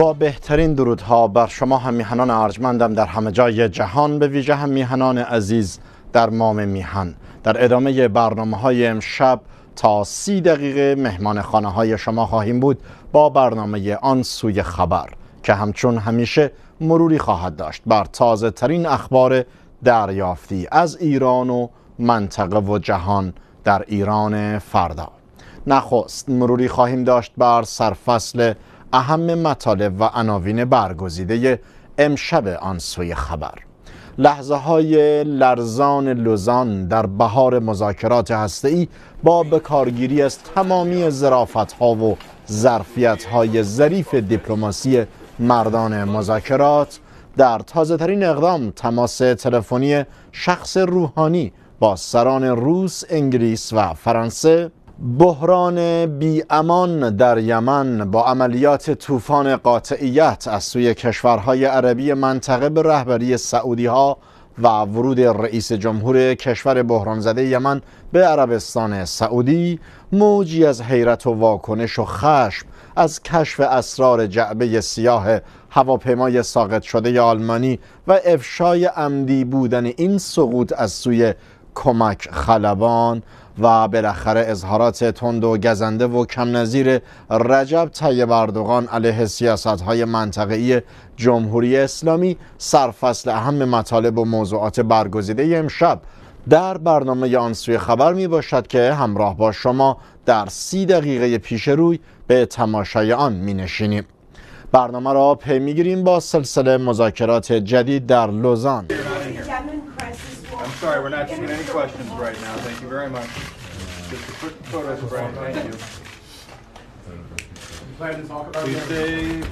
با بهترین درودها بر شما هم میهنان ارجمندم در همه جای جهان به ویژه هم میهنان عزیز در مام میهن در ادامه برنامه های امشب تا سی دقیقه مهمان خانه های شما خواهیم بود با برنامه آن سوی خبر که همچون همیشه مروری خواهد داشت بر تازه ترین اخبار دریافتی از ایران و منطقه و جهان در ایران فردا نخست مروری خواهیم داشت بر سرفصل اهم مطالب و عناوین برگزیده امشب آن سوی خبر لحظه های لرزان لوزان در بهار مذاکرات ای با بکارگیری از تمامی زرافت ها و ظرفیت های ظریف دیپلماسی مردان مذاکرات در تازه ترین اقدام تماس تلفنی شخص روحانی با سران روس، انگلیس و فرانسه بحران بیامان در یمن با عملیات طوفان قاطعیت از سوی کشورهای عربی منطقه به رهبری سعودی ها و ورود رئیس جمهور کشور بحران زده یمن به عربستان سعودی موجی از حیرت و واکنش و خشم از کشف اسرار جعبه سیاه هواپیمای ساقط شده آلمانی و افشای عمدی بودن این سقوط از سوی کمک خلبان و بالاخره اظهارات تند و گزنده و کم نظیر رجب طیب اردوغان علیه سیاست های منطقی جمهوری اسلامی سرفصل اهم مطالب و موضوعات برگزیده امشب در برنامه آن سوی خبر می باشد که همراه با شما در سی دقیقه پیش روی به تماشای آن می نشینیم. برنامه را پی می گیریم با سلسله مذاکرات جدید در لوزان. very much. Just a quick photo, Brian, thank you. Glad to talk about it.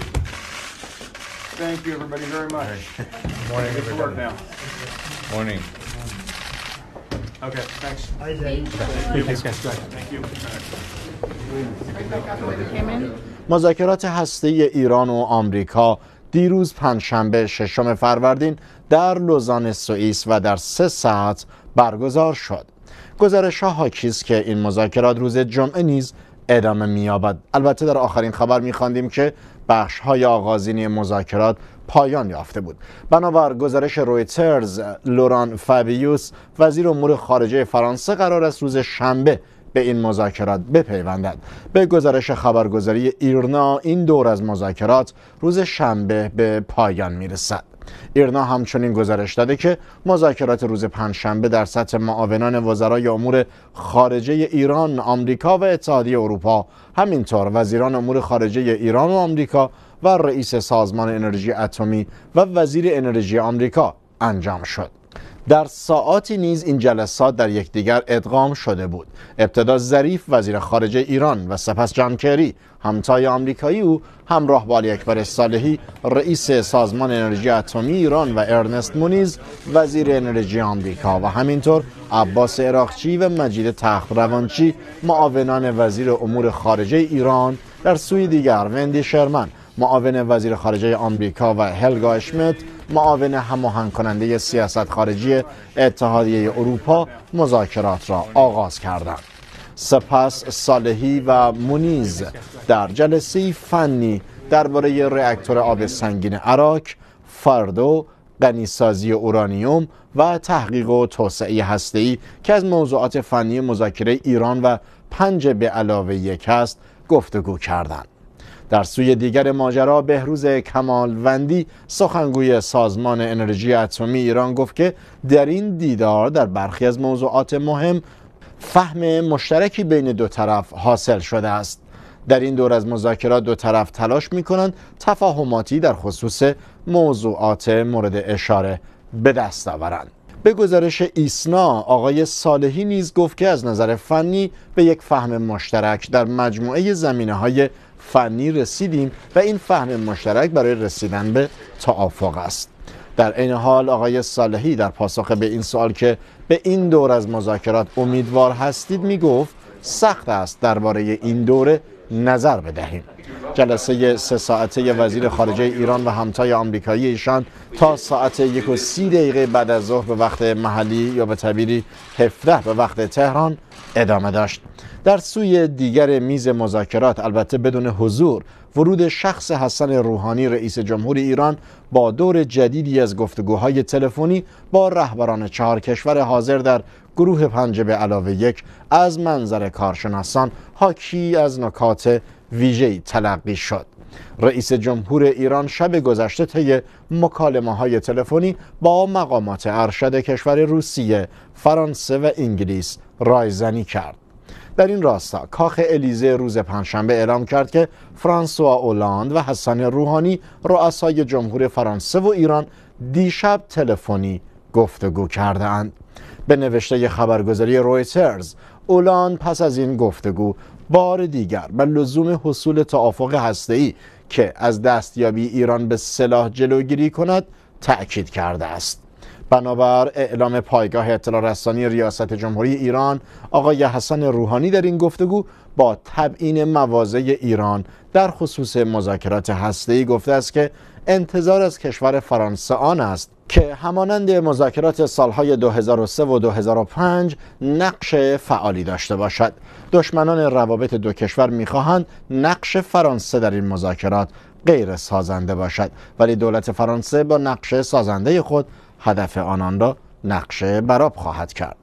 Thank you, everybody, very much. Morning, Get to work now. Morning. Okay, thanks. Hi, Jay. Thanks, guys. Thank you. مذاکرات هسته ایران و آمریکا دیروز پنجشنبه ششم فروردین در لوزان سوئیس و در سه ساعت برگزار شد. گزارش ها حاکی که این مذاکرات روز جمعه نیز ادامه یابد البته در آخرین خبر میخواندیم که بخش های آغازینی مذاکرات پایان یافته بود بنابر گزارش رویترز لوران فابیوس وزیر امور خارجه فرانسه قرار است روز شنبه به این مذاکرات بپیوندد به گزارش خبرگزاری ایرنا این دور از مذاکرات روز شنبه به پایان میرسد ایرنا همچنین گزارش داده که مذاکرات روز پنجشنبه در سطح معاونان وزرای امور خارجه ایران، آمریکا و اتحادیه اروپا همینطور وزیران امور خارجه ایران و آمریکا و رئیس سازمان انرژی اتمی و وزیر انرژی آمریکا انجام شد. در ساعاتی نیز این جلسات در یکدیگر ادغام شده بود ابتدا ظریف وزیر خارجه ایران و سپس جمکری همتای آمریکایی او همراه با علی اکبر صالحی رئیس سازمان انرژی اتمی ایران و ارنست مونیز وزیر انرژی آمریکا و همینطور عباس عراقچی و مجید تخت روانچی معاونان وزیر امور خارجه ایران در سوی دیگر وندی شرمن معاون وزیر خارجه آمریکا و هلگا اشمت معاون هماهنگ کننده سیاست خارجی اتحادیه اروپا مذاکرات را آغاز کردند سپس صالحی و مونیز در جلسه فنی درباره رآکتور آب سنگین عراق فردو غنیسازی اورانیوم و تحقیق و توسعه هسته‌ای که از موضوعات فنی مذاکره ایران و پنج به علاوه یک است گفتگو کردند در سوی دیگر ماجرا بهروز کمالوندی سخنگوی سازمان انرژی اتمی ایران گفت که در این دیدار در برخی از موضوعات مهم فهم مشترکی بین دو طرف حاصل شده است در این دور از مذاکرات دو طرف تلاش می کنند تفاهماتی در خصوص موضوعات مورد اشاره به دست آورند به گزارش ایسنا آقای صالحی نیز گفت که از نظر فنی به یک فهم مشترک در مجموعه زمینه های فنی رسیدیم و این فهم مشترک برای رسیدن به توافق است در این حال آقای صالحی در پاسخ به این سوال که به این دور از مذاکرات امیدوار هستید می گفت سخت است درباره این دوره نظر بدهیم جلسه سه ساعته وزیر خارجه ایران و همتای آمریکایی ایشان تا ساعت یک و سی دقیقه بعد از ظهر به وقت محلی یا به تبیری هفته به وقت تهران ادامه داشت در سوی دیگر میز مذاکرات البته بدون حضور ورود شخص حسن روحانی رئیس جمهور ایران با دور جدیدی از گفتگوهای تلفنی با رهبران چهار کشور حاضر در گروه پنج به علاوه یک از منظر کارشناسان حاکی از نکات ویژه‌ای تلقی شد رئیس جمهور ایران شب گذشته طی مکالمه های تلفنی با مقامات ارشد کشور روسیه، فرانسه و انگلیس رایزنی کرد. در این راستا کاخ الیزه روز پنجشنبه اعلام کرد که فرانسوا اولاند و حسن روحانی رؤسای جمهور فرانسه و ایران دیشب تلفنی گفتگو کردهاند. به نوشته خبرگزاری رویترز اولاند پس از این گفتگو بار دیگر و لزوم حصول توافق هسته‌ای که از دستیابی ایران به سلاح جلوگیری کند تأکید کرده است بنابر اعلام پایگاه اطلاع رسانی ریاست جمهوری ایران آقای حسن روحانی در این گفتگو با تبعین مواضع ایران در خصوص مذاکرات هسته‌ای گفته است که انتظار از کشور فرانسه آن است که همانند مذاکرات سالهای 2003 و 2005 نقش فعالی داشته باشد دشمنان روابط دو کشور میخواهند نقش فرانسه در این مذاکرات غیر سازنده باشد ولی دولت فرانسه با نقش سازنده خود هدف آنان را نقشه براب خواهد کرد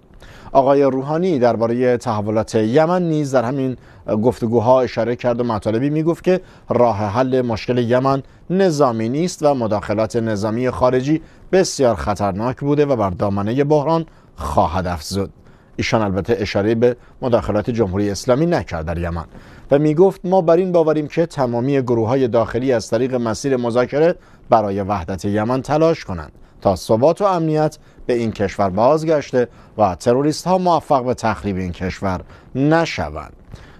آقای روحانی درباره تحولات یمن نیز در همین گفتگوها اشاره کرد و مطالبی میگفت که راه حل مشکل یمن نظامی نیست و مداخلات نظامی خارجی بسیار خطرناک بوده و بر دامنه بحران خواهد افزود ایشان البته اشاره به مداخلات جمهوری اسلامی نکرد در یمن و می گفت ما بر این باوریم که تمامی گروه های داخلی از طریق مسیر مذاکره برای وحدت یمن تلاش کنند تا ثبات و امنیت به این کشور بازگشته و تروریست ها موفق به تخریب این کشور نشوند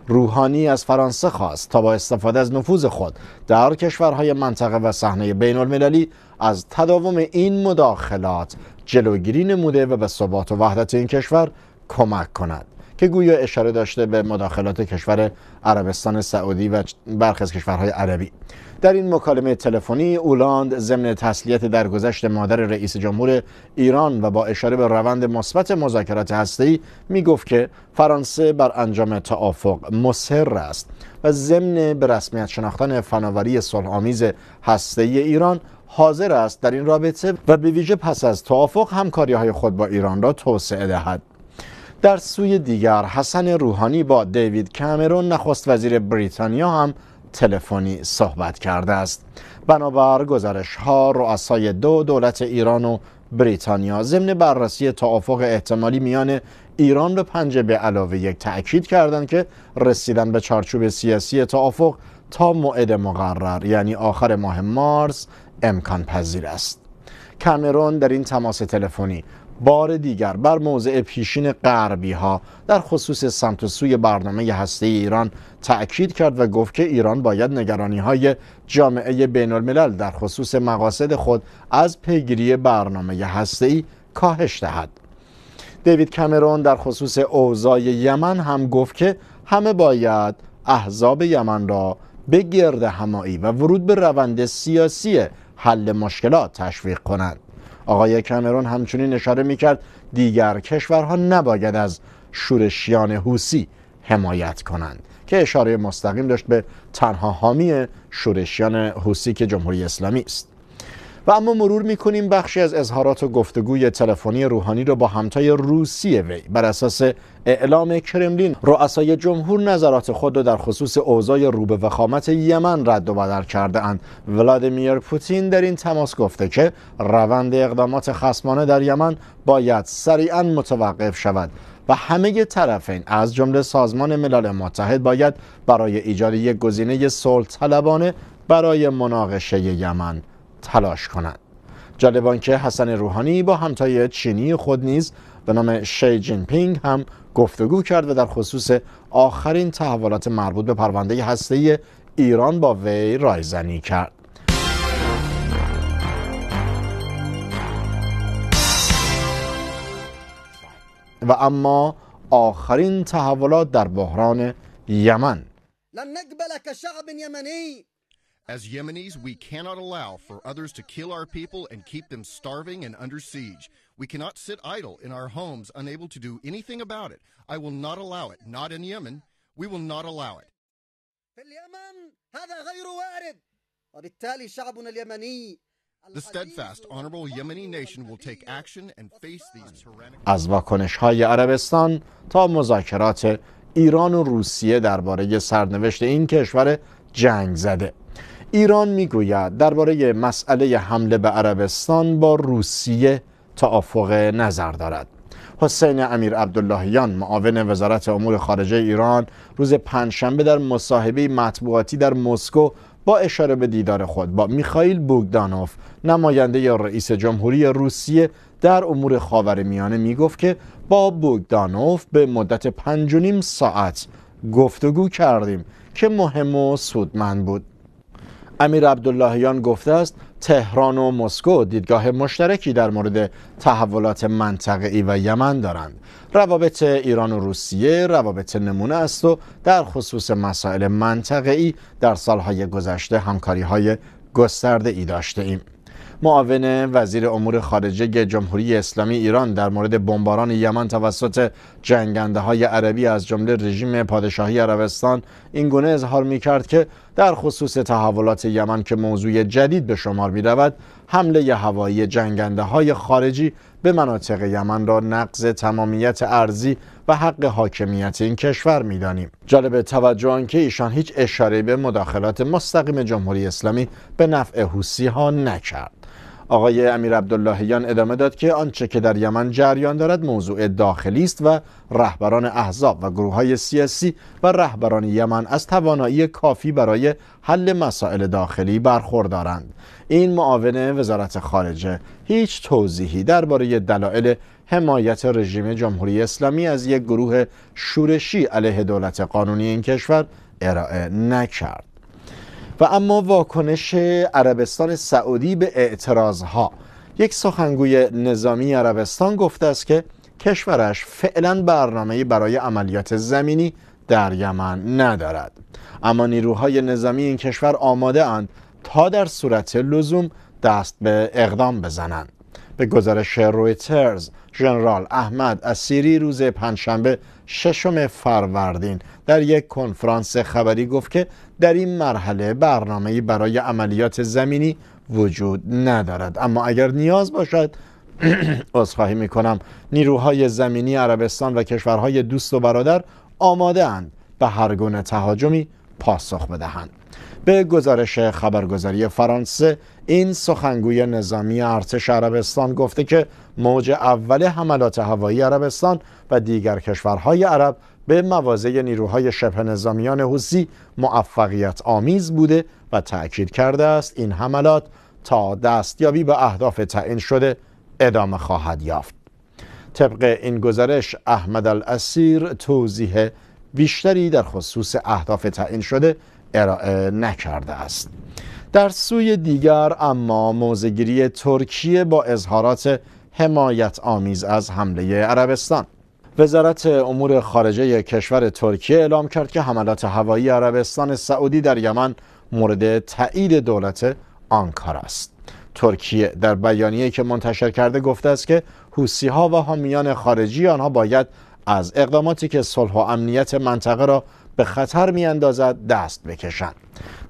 روحانی از فرانسه خواست تا با استفاده از نفوذ خود در کشورهای منطقه و صحنه بین المللی از تداوم این مداخلات جلوگیری نموده و به ثبات و وحدت این کشور کمک کند که گویا اشاره داشته به مداخلات کشور عربستان سعودی و برخی از کشورهای عربی در این مکالمه تلفنی اولاند ضمن تسلیت درگذشت مادر رئیس جمهور ایران و با اشاره به روند مثبت مذاکرات هسته‌ای میگفت که فرانسه بر انجام توافق مصر است و ضمن به رسمیت شناختن فناوری صلح‌آمیز هسته‌ای ایران حاضر است در این رابطه و به ویژه پس از توافق همکاری های خود با ایران را توسعه دهد در سوی دیگر حسن روحانی با دیوید کامرون نخست وزیر بریتانیا هم تلفنی صحبت کرده است بنابر گزارش ها رؤسای دو دولت ایران و بریتانیا ضمن بررسی توافق احتمالی میان ایران و پنج به علاوه یک تأکید کردند که رسیدن به چارچوب سیاسی توافق تا موعد مقرر یعنی آخر ماه مارس امکان پذیر است کامرون در این تماس تلفنی بار دیگر بر موضع پیشین غربی ها در خصوص سمت و سوی برنامه هسته ایران تأکید کرد و گفت که ایران باید نگرانی های جامعه بین الملل در خصوص مقاصد خود از پیگیری برنامه هسته ای کاهش دهد. دیوید کمرون در خصوص اوضاع یمن هم گفت که همه باید احزاب یمن را به گرد همایی و ورود به روند سیاسی حل مشکلات تشویق کنند. آقای کمرون همچنین اشاره میکرد دیگر کشورها نباید از شورشیان حوسی حمایت کنند که اشاره مستقیم داشت به تنها حامی شورشیان حوسی که جمهوری اسلامی است و اما مرور میکنیم بخشی از اظهارات و گفتگوی تلفنی روحانی را رو با همتای روسی وی بر اساس اعلام کرملین رؤسای جمهور نظرات خود را در خصوص اوضاع روبه وخامت یمن رد و بدل کرده اند ولادیمیر پوتین در این تماس گفته که روند اقدامات خصمانه در یمن باید سریعا متوقف شود و همه طرفین از جمله سازمان ملل متحد باید برای ایجاد یک گزینه صلح طلبانه برای مناقشه یمن تلاش کنند جالب که حسن روحانی با همتای چینی خود نیز به نام شی جین پینگ هم گفتگو کرد و در خصوص آخرین تحولات مربوط به پرونده هسته ایران با وی رایزنی کرد و اما آخرین تحولات در بحران یمن As Yemenis, we cannot allow for others to kill our people and keep them starving and under siege. We cannot sit idle in our homes, unable to do anything about it. I will not allow it. Not in Yemen. We will not allow it. The steadfast, honorable Yemeni nation will take action and face these tyrannical... از واکنش های عربستان تا مذاکرات ایران و روسیه درباره سرنوشت این کشور جنگ زده ایران میگوید درباره مسئله حمله به عربستان با روسیه توافق نظر دارد حسین امیر عبداللهیان معاون وزارت امور خارجه ایران روز پنجشنبه در مصاحبه مطبوعاتی در مسکو با اشاره به دیدار خود با میخائیل بوگدانوف نماینده یا رئیس جمهوری روسیه در امور خاورمیانه میگفت که با بوگدانوف به مدت پنج و نیم ساعت گفتگو کردیم که مهم و سودمند بود امیر عبداللهیان گفته است تهران و مسکو دیدگاه مشترکی در مورد تحولات منطقه‌ای و یمن دارند روابط ایران و روسیه روابط نمونه است و در خصوص مسائل منطقه‌ای در سالهای گذشته همکاری های گسترده ای داشته ایم معاون وزیر امور خارجه جمهوری اسلامی ایران در مورد بمباران یمن توسط جنگنده های عربی از جمله رژیم پادشاهی عربستان این گونه اظهار می کرد که در خصوص تحولات یمن که موضوع جدید به شمار می رود حمله هوایی جنگنده های خارجی به مناطق یمن را نقض تمامیت ارزی و حق حاکمیت این کشور میدانیم جالب توجه که ایشان هیچ اشاره به مداخلات مستقیم جمهوری اسلامی به نفع حوسی ها نکرد آقای امیر عبداللهیان ادامه داد که آنچه که در یمن جریان دارد موضوع داخلی است و رهبران احزاب و گروه های سیاسی و رهبران یمن از توانایی کافی برای حل مسائل داخلی برخوردارند این معاون وزارت خارجه هیچ توضیحی درباره دلایل حمایت رژیم جمهوری اسلامی از یک گروه شورشی علیه دولت قانونی این کشور ارائه نکرد و اما واکنش عربستان سعودی به اعتراض ها یک سخنگوی نظامی عربستان گفته است که کشورش فعلا برنامه برای عملیات زمینی در یمن ندارد اما نیروهای نظامی این کشور آماده اند تا در صورت لزوم دست به اقدام بزنند به گزارش رویترز ژنرال احمد اسیری روز پنجشنبه ششم فروردین در یک کنفرانس خبری گفت که در این مرحله برنامه‌ای برای عملیات زمینی وجود ندارد اما اگر نیاز باشد می کنم نیروهای زمینی عربستان و کشورهای دوست و برادر آماده اند به هر گونه تهاجمی پاسخ بدهند به گزارش خبرگزاری فرانسه این سخنگوی نظامی ارتش عربستان گفته که موج اول حملات هوایی عربستان و دیگر کشورهای عرب به مواضع نیروهای شبه نظامیان حوثی موفقیت آمیز بوده و تأکید کرده است این حملات تا دستیابی به اهداف تعیین شده ادامه خواهد یافت طبق این گزارش احمد الاسیر توضیح بیشتری در خصوص اهداف تعیین شده ارائه نکرده است در سوی دیگر اما موزگیری ترکیه با اظهارات حمایت آمیز از حمله عربستان وزارت امور خارجه کشور ترکیه اعلام کرد که حملات هوایی عربستان سعودی در یمن مورد تایید دولت آنکار است ترکیه در بیانیه که منتشر کرده گفته است که حوسی ها و حامیان خارجی آنها باید از اقداماتی که صلح و امنیت منطقه را به خطر می اندازد دست بکشند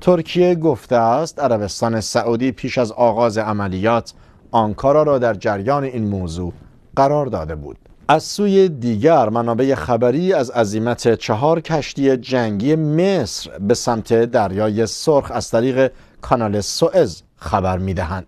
ترکیه گفته است عربستان سعودی پیش از آغاز عملیات آنکارا را در جریان این موضوع قرار داده بود از سوی دیگر منابع خبری از عظیمت چهار کشتی جنگی مصر به سمت دریای سرخ از طریق کانال سوئز خبر میدهند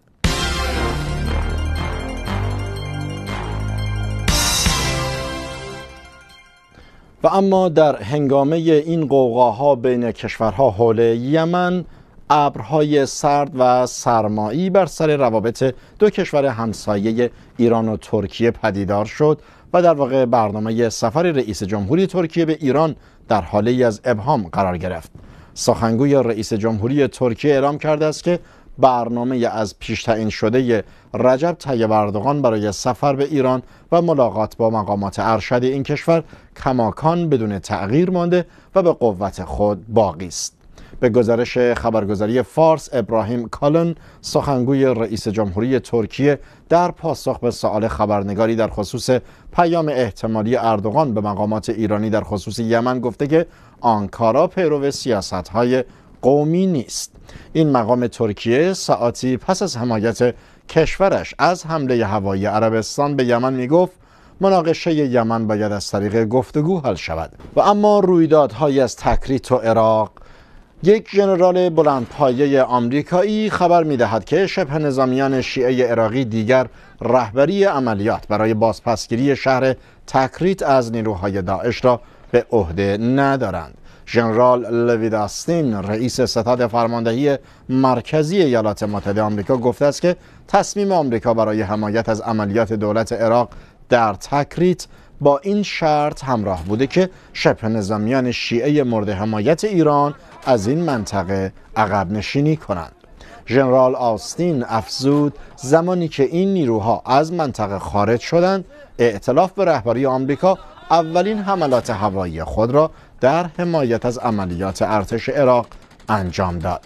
و اما در هنگامه این قوقاها بین کشورها حول یمن ابرهای سرد و سرمایی بر سر روابط دو کشور همسایه ایران و ترکیه پدیدار شد و در واقع برنامه سفر رئیس جمهوری ترکیه به ایران در حاله از ابهام قرار گرفت سخنگوی رئیس جمهوری ترکیه اعلام کرده است که برنامه از پیش تعیین شده رجب طیب اردوغان برای سفر به ایران و ملاقات با مقامات ارشد این کشور کماکان بدون تغییر مانده و به قوت خود باقی است به گزارش خبرگزاری فارس ابراهیم کالن سخنگوی رئیس جمهوری ترکیه در پاسخ به سوال خبرنگاری در خصوص پیام احتمالی اردوغان به مقامات ایرانی در خصوص یمن گفته که آنکارا پیرو سیاست های قومی نیست این مقام ترکیه ساعتی پس از حمایت کشورش از حمله هوایی عربستان به یمن میگفت مناقشه یمن باید از طریق گفتگو حل شود و اما رویدادهایی از تکریت و عراق یک ژنرال بلندپایه آمریکایی خبر می‌دهد که شبه نظامیان شیعه عراقی دیگر رهبری عملیات برای بازپسگیری شهر تکریت از نیروهای داعش را به عهده ندارند ژنرال لوید آستین رئیس ستاد فرماندهی مرکزی ایالات متحده آمریکا گفته است که تصمیم آمریکا برای حمایت از عملیات دولت عراق در تکریت با این شرط همراه بوده که شبه نظامیان شیعه مورد حمایت ایران از این منطقه عقب نشینی کنند ژنرال آستین افزود زمانی که این نیروها از منطقه خارج شدند ائتلاف به رهبری آمریکا اولین حملات هوایی خود را در حمایت از عملیات ارتش عراق انجام داد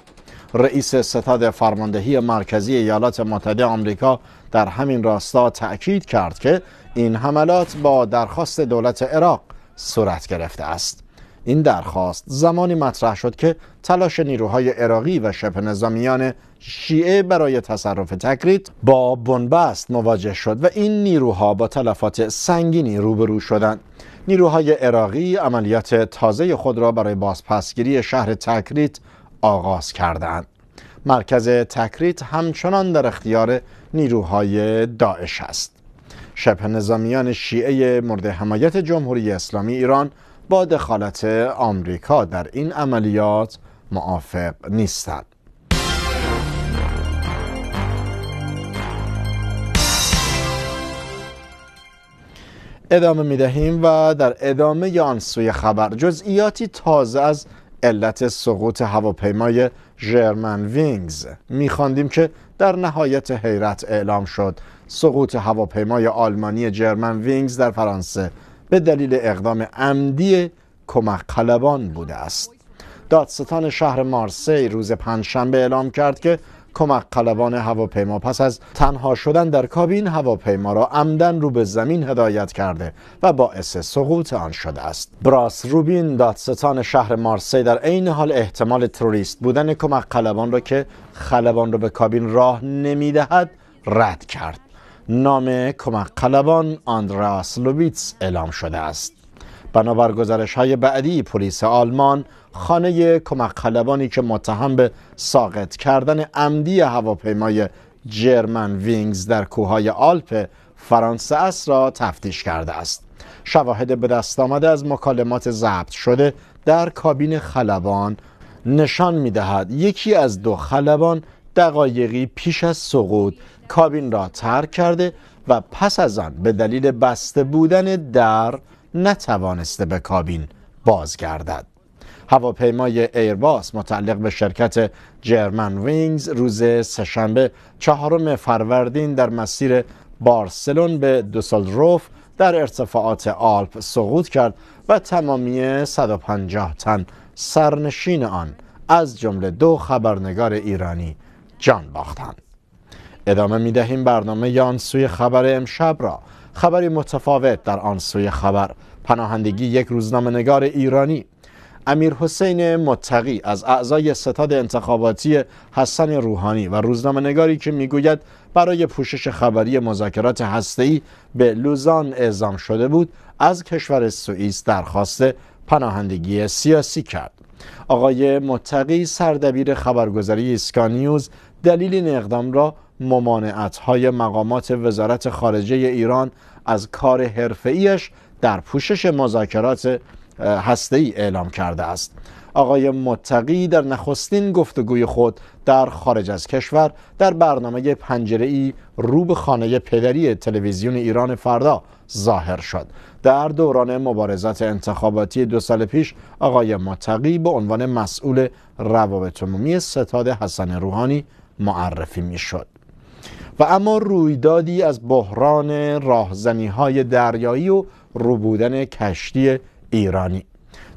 رئیس ستاد فرماندهی مرکزی ایالات متحده آمریکا در همین راستا تأکید کرد که این حملات با درخواست دولت عراق صورت گرفته است این درخواست زمانی مطرح شد که تلاش نیروهای عراقی و شبه نظامیان شیعه برای تصرف تکریت با بنبست مواجه شد و این نیروها با تلفات سنگینی روبرو شدند نیروهای عراقی عملیات تازه خود را برای بازپسگیری شهر تکریت آغاز کردند. مرکز تکریت همچنان در اختیار نیروهای داعش است. شبه نظامیان شیعه مورد حمایت جمهوری اسلامی ایران با دخالت آمریکا در این عملیات موافق نیستند. ادامه می دهیم و در ادامه آن سوی خبر جزئیاتی تازه از علت سقوط هواپیمای جرمن وینگز میخواندیم که در نهایت حیرت اعلام شد سقوط هواپیمای آلمانی جرمن وینگز در فرانسه به دلیل اقدام عمدی کمک خلبان بوده است دادستان شهر مارسی روز پنجشنبه اعلام کرد که کمک قلبان هواپیما پس از تنها شدن در کابین هواپیما را عمدن رو به زمین هدایت کرده و باعث سقوط آن شده است براس روبین دادستان شهر مارسی در عین حال احتمال تروریست بودن کمک قلبان را که خلبان را به کابین راه نمیدهد رد کرد نام کمک قلبان آندراس لوبیتس اعلام شده است بنابر گزارش های بعدی پلیس آلمان خانه کمک خلبانی که متهم به ساقط کردن عمدی هواپیمای جرمن وینگز در کوههای آلپ فرانسه است را تفتیش کرده است شواهد به دست آمده از مکالمات ضبط شده در کابین خلبان نشان می دهد یکی از دو خلبان دقایقی پیش از سقوط کابین را ترک کرده و پس از آن به دلیل بسته بودن در نتوانسته به کابین بازگردد هواپیمای ایرباس متعلق به شرکت جرمن وینگز روز سهشنبه چهارم فروردین در مسیر بارسلون به دوسلدروف در ارتفاعات آلپ سقوط کرد و تمامی 150 تن سرنشین آن از جمله دو خبرنگار ایرانی جان باختند. ادامه می دهیم برنامه یان سوی خبر امشب را خبری متفاوت در آن سوی خبر پناهندگی یک روزنامه نگار ایرانی امیر حسین متقی از اعضای ستاد انتخاباتی حسن روحانی و روزنامه نگاری که میگوید برای پوشش خبری مذاکرات هسته‌ای به لوزان اعزام شده بود از کشور سوئیس درخواست پناهندگی سیاسی کرد آقای متقی سردبیر خبرگزاری اسکانیوز دلیل این اقدام را های مقامات وزارت خارجه ایران از کار حرفه‌ایش در پوشش مذاکرات هسته ای اعلام کرده است آقای متقی در نخستین گفتگوی خود در خارج از کشور در برنامه پنجره ای رو به خانه پدری تلویزیون ایران فردا ظاهر شد در دوران مبارزات انتخاباتی دو سال پیش آقای متقی به عنوان مسئول روابط عمومی ستاد حسن روحانی معرفی می شد و اما رویدادی از بحران راهزنی های دریایی و روبودن کشتی ایرانی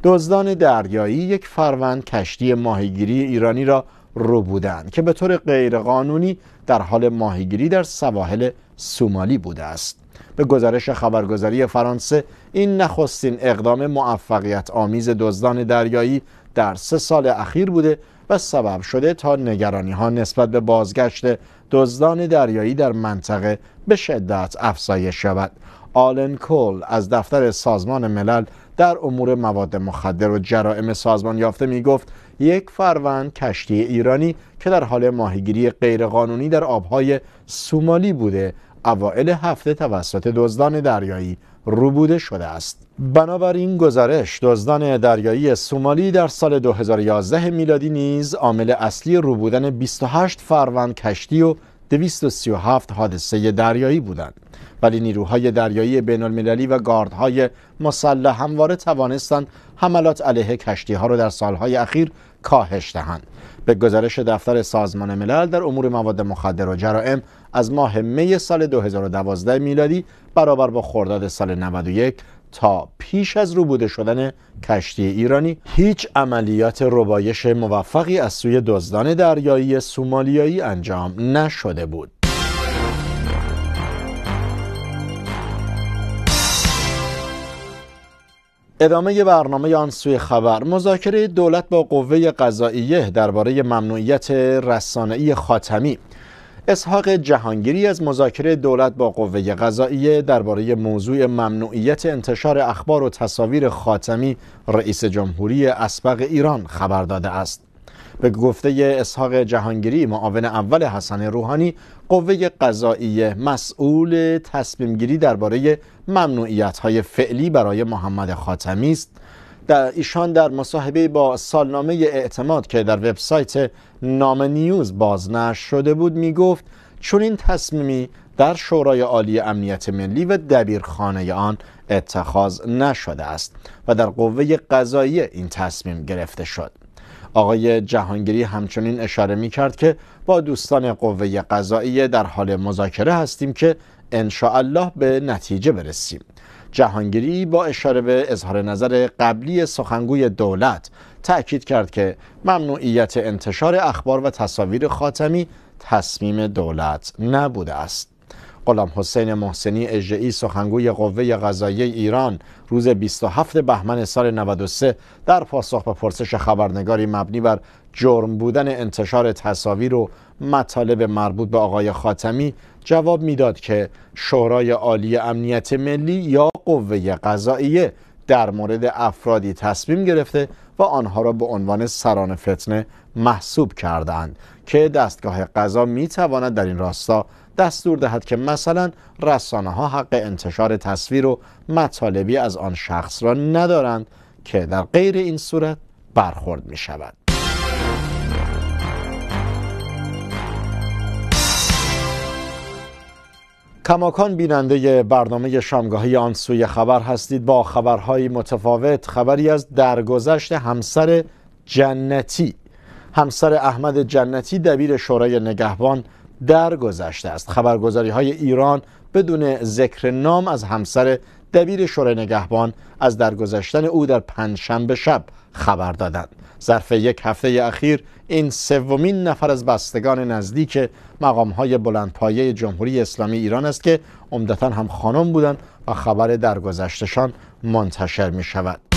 دزدان دریایی یک فروند کشتی ماهیگیری ایرانی را رو بودند که به طور غیرقانونی در حال ماهیگیری در سواحل سومالی بوده است به گزارش خبرگزاری فرانسه این نخستین اقدام موفقیت آمیز دزدان دریایی در سه سال اخیر بوده و سبب شده تا نگرانی ها نسبت به بازگشت دزدان دریایی در منطقه به شدت افزایش شود آلن کول از دفتر سازمان ملل در امور مواد مخدر و جرائم سازمان یافته می گفت یک فروند کشتی ایرانی که در حال ماهیگیری غیرقانونی در آبهای سومالی بوده اوائل هفته توسط دزدان دریایی روبوده شده است بنابراین گزارش دزدان دریایی سومالی در سال 2011 میلادی نیز عامل اصلی روبودن 28 فروند کشتی و 237 حادثه دریایی بودند ولی نیروهای دریایی بین المللی و گاردهای مسلح همواره توانستند حملات علیه کشتی ها را در سالهای اخیر کاهش دهند به گزارش دفتر سازمان ملل در امور مواد مخدر و جرائم از ماه می سال 2012 میلادی برابر با خرداد سال 91 تا پیش از روبوده شدن کشتی ایرانی هیچ عملیات ربایش موفقی از سوی دزدان دریایی سومالیایی انجام نشده بود ادامه برنامه آن سوی خبر مذاکره دولت با قوه قضاییه درباره ممنوعیت رسانه‌ای خاتمی اسحاق جهانگیری از مذاکره دولت با قوه قضائیه درباره موضوع ممنوعیت انتشار اخبار و تصاویر خاتمی رئیس جمهوری اسبق ایران خبر داده است به گفته اسحاق جهانگیری معاون اول حسن روحانی قوه قضائیه مسئول تصمیمگیری درباره ممنوعیت های فعلی برای محمد خاتمی است در ایشان در مصاحبه با سالنامه اعتماد که در وبسایت نام نیوز بازنشر شده بود گفت چون این تصمیمی در شورای عالی امنیت ملی و دبیرخانه آن اتخاذ نشده است و در قوه قضایی این تصمیم گرفته شد آقای جهانگیری همچنین اشاره می کرد که با دوستان قوه قضایی در حال مذاکره هستیم که انشاءالله به نتیجه برسیم جهانگیری با اشاره به اظهار نظر قبلی سخنگوی دولت تأکید کرد که ممنوعیت انتشار اخبار و تصاویر خاتمی تصمیم دولت نبوده است غلام حسین محسنی اجعی سخنگوی قوه قضاییه ایران روز 27 بهمن سال 93 در پاسخ به پرسش خبرنگاری مبنی بر جرم بودن انتشار تصاویر و مطالب مربوط به آقای خاتمی جواب میداد که شورای عالی امنیت ملی یا قوه قضاییه در مورد افرادی تصمیم گرفته و آنها را به عنوان سران فتنه محسوب کردند که دستگاه قضا می تواند در این راستا دستور دهد که مثلا رسانه ها حق انتشار تصویر و مطالبی از آن شخص را ندارند که در غیر این صورت برخورد می شود کماکان بیننده برنامه شامگاهی آن سوی خبر هستید با خبرهای متفاوت خبری از درگذشت همسر جنتی همسر احمد جنتی دبیر شورای نگهبان درگذشته است خبرگزاری های ایران بدون ذکر نام از همسر دبیر شورای نگهبان از درگذشتن او در پنجشنبه شب خبر دادند ظرف یک هفته اخیر این سومین نفر از بستگان نزدیک مقام های بلندپایه جمهوری اسلامی ایران است که عمدتا هم خانم بودند و خبر درگذشتشان منتشر می شود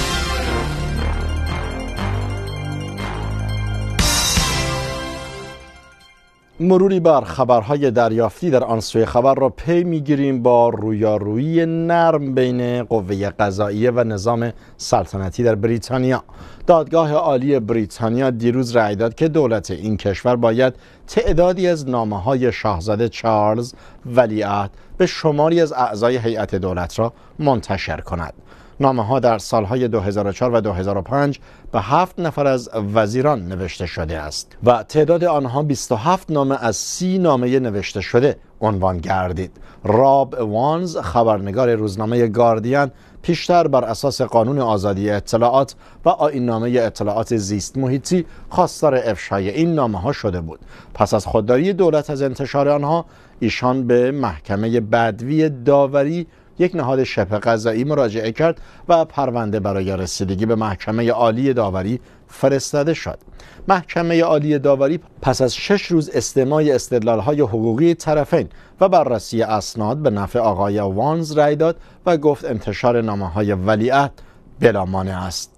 مروری بر خبرهای دریافتی در آن سوی خبر را پی میگیریم با رویارویی نرم بین قوه قضاییه و نظام سلطنتی در بریتانیا دادگاه عالی بریتانیا دیروز رأی داد که دولت این کشور باید تعدادی از نامه های شاهزاده چارلز ولیعهد به شماری از اعضای هیئت دولت را منتشر کند نامه ها در سالهای 2004 و 2005 به هفت نفر از وزیران نوشته شده است و تعداد آنها 27 نامه از سی نامه نوشته شده عنوان گردید راب وانز خبرنگار روزنامه گاردین پیشتر بر اساس قانون آزادی اطلاعات و آین نامه اطلاعات زیست محیطی خواستار افشای این نامه ها شده بود پس از خودداری دولت از انتشار آنها ایشان به محکمه بدوی داوری یک نهاد شبه قضایی مراجعه کرد و پرونده برای رسیدگی به محکمه عالی داوری فرستاده شد محکمه عالی داوری پس از شش روز استماع های حقوقی طرفین و بررسی اسناد به نفع آقای وانز رأی داد و گفت انتشار نامه های ولیعت بلامانه است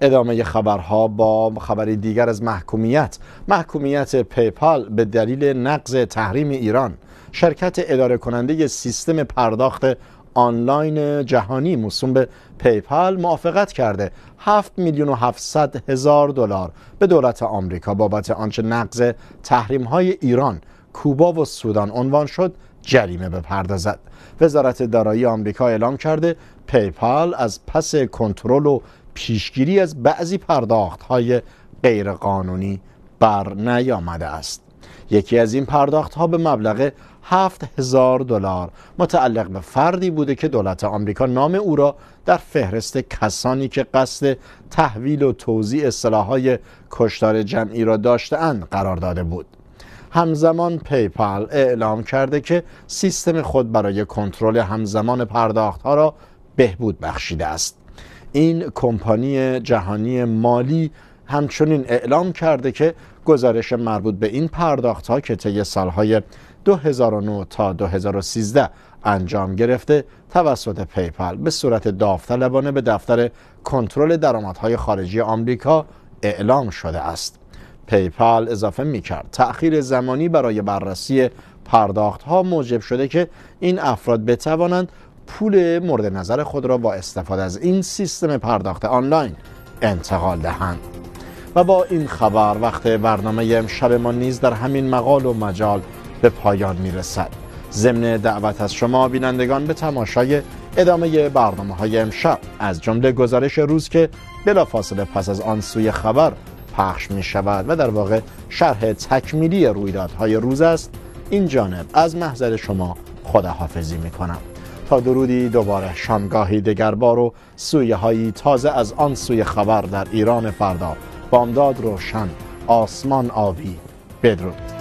ادامه خبرها با خبری دیگر از محکومیت محکومیت پیپال به دلیل نقض تحریم ایران شرکت اداره کننده سیستم پرداخت آنلاین جهانی موسوم به پیپال موافقت کرده 7 میلیون و 700 هزار دلار به دولت آمریکا بابت آنچه نقض تحریم های ایران، کوبا و سودان عنوان شد جریمه بپردازد. وزارت دارایی آمریکا اعلام کرده پیپال از پس کنترل و پیشگیری از بعضی پرداخت های غیرقانونی بر نیامده است. یکی از این پرداخت ها به مبلغ هفت هزار دلار متعلق به فردی بوده که دولت آمریکا نام او را در فهرست کسانی که قصد تحویل و توزیع سلاحهای کشتار جمعی را داشتهاند قرار داده بود همزمان پیپال اعلام کرده که سیستم خود برای کنترل همزمان پرداختها را بهبود بخشیده است این کمپانی جهانی مالی همچنین اعلام کرده که گزارش مربوط به این پرداختها ها که طی سالهای 2009 تا 2013 انجام گرفته توسط پیپل به صورت داوطلبانه به دفتر کنترل درآمدهای خارجی آمریکا اعلام شده است پیپل اضافه می کرد تأخیر زمانی برای بررسی پرداخت ها موجب شده که این افراد بتوانند پول مورد نظر خود را با استفاده از این سیستم پرداخت آنلاین انتقال دهند و با این خبر وقت برنامه امشب ما نیز در همین مقال و مجال به پایان میرسد ضمن دعوت از شما بینندگان به تماشای ادامه برنامه های امشب از جمله گزارش روز که بلافاصله پس از آن سوی خبر پخش می شود و در واقع شرح تکمیلی رویدادهای روز است این جانب از محضر شما خداحافظی می کنم تا درودی دوباره شامگاهی دگربار و سویه هایی تازه از آن سوی خبر در ایران فردا بامداد روشن آسمان آبی بدرود